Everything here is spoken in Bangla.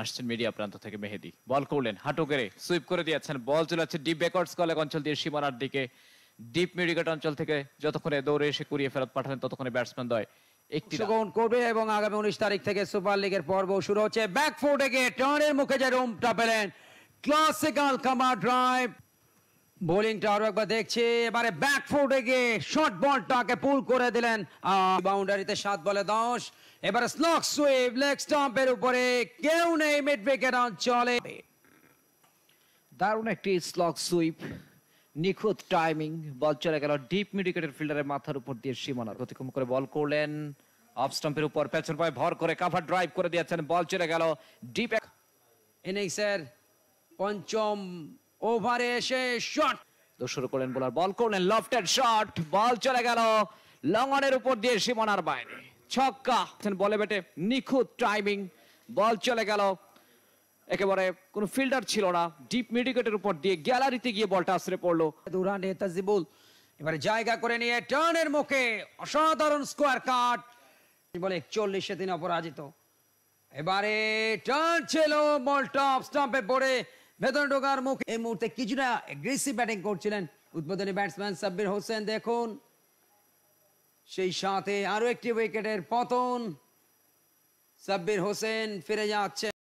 আসছেন মিডিয়া প্রান্ত থেকে মেহেদি বল করলেন করে সুইপ করে দিয়েছেন বল চলে যাচ্ছে ডিপ ব্যাকওয়ার্ডস কলেক অঞ্চল দিয়ে সীমানার দিকে ডিপ মেডিকেট অঞ্চল থেকে যতক্ষণে দৌড়ে এসে কুড়িয়ে ফেরত পাঠালেন ততক্ষণে ব্যাটসম্যান দয় করবে এবং আগামী উনিশ তারিখ থেকে সুপার লিগের পর্ব শুরু হচ্ছে ব্যাকফোর্টে গিয়ে টার্নের মুখে যে রুমটা পেলেন ক্লাসিক্যাল কামার ড্রাইভ বোলিংটা আরো একবার দেখছি এবারে ব্যাক ফুটে গিয়ে শর্ট বলটাকে পুল করে দিলেন বাউন্ডারিতে সাত বলে দশ এবারে স্লক সুইপ লেগ স্টাম্পের উপরে কেউ নেই মিড উইকেট অঞ্চলে দারুণ একটি স্লক সুইপ নিখুঁত টাইমিং বল চলে গেল ডিপ মিড উইকেটের ফিল্ডারের মাথার উপর দিয়ে সীমানার অতিক্রম করে বল করলেন অফ স্টাম্পের উপর পেছন পায়ে ভর করে কাভার ড্রাইভ করে দিয়েছেন বল চলে গেল ডিপ ইনিংসের পঞ্চম ওভারে এসে শট দোসর শুরু করলেন বলার বল করলেন লফটেড শট বল চলে গেল লঙ্গনের উপর দিয়ে সীমানার বাইরে ছক্কা বলে বেটে নিখুঁত টাইমিং বল চলে গেল একেবারে কোন ফিল্ডার ছিল না ডিপ মিডিকেটের উপর দিয়ে গ্যালারিতে গিয়ে বলটা আশ্রে পড়লো তাজিবুল এবারে জায়গা করে নিয়ে টার্নের মুখে অসাধারণ স্কোয়ার কাট বলে একচল্লিশে দিন অপরাজিত এবারে টার্ন ছিল বলটা স্টাম্পে পড়ে বেতন ঢোকার মুখ এই মুহূর্তে কিছুটা অ্যাগ্রেসিভ ব্যাটিং করছিলেন উদ্বোধনী ব্যাটসম্যান সাব্বির হোসেন দেখুন সেই সাথে আরো একটি উইকেটের পতন সাব্বির হোসেন ফিরে যাচ্ছে